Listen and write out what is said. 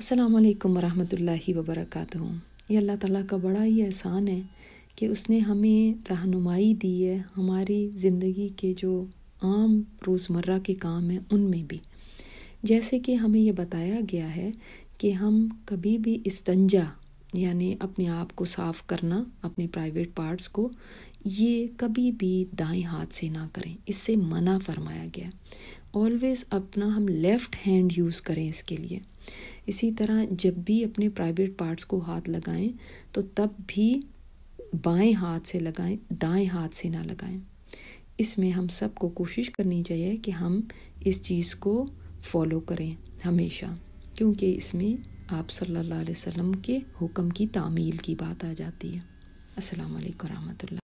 असलकम वरहमल वबरक ये अल्लाह ताला का बड़ा ही एहसान है कि उसने हमें रहनुमाई दी है हमारी ज़िंदगी के जो आम रोज़मर्रा के काम हैं उनमें भी जैसे कि हमें यह बताया गया है कि हम कभी भी इस्तंजा यानी अपने आप को साफ़ करना अपने प्राइवेट पार्ट्स को ये कभी भी दाएं हाथ से ना करें इससे मना फरमाया गया ऑलवेज़ अपना हम लेफ़्ट हैंड यूज़ करें इसके लिए इसी तरह जब भी अपने प्राइवेट पार्ट्स को हाथ लगाएं तो तब भी बाएं हाथ से लगाएं दाएं हाथ से ना लगाएं इसमें हम सबको कोशिश करनी चाहिए कि हम इस चीज़ को फॉलो करें हमेशा क्योंकि इसमें आप सल्लल्लाहु अलैहि वसल्लम के हुक्म की तामील की बात आ जाती है अस्सलाम वालेकुम रहमतुल्लाह